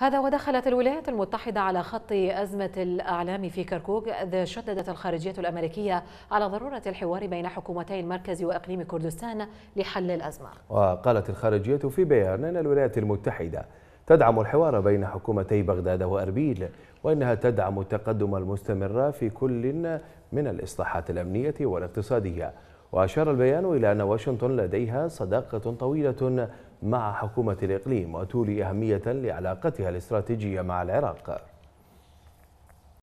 هذا ودخلت الولايات المتحدة على خط أزمة الأعلام في كركوك إذ شددت الخارجية الأمريكية على ضرورة الحوار بين حكومتي المركز وإقليم كردستان لحل الأزمة وقالت الخارجية في بيان أن الولايات المتحدة تدعم الحوار بين حكومتي بغداد وأربيل وإنها تدعم التقدم المستمر في كل من الإصلاحات الأمنية والاقتصادية وأشار البيان إلى أن واشنطن لديها صداقة طويلة مع حكومة الإقليم وتولي أهمية لعلاقتها الاستراتيجية مع العراق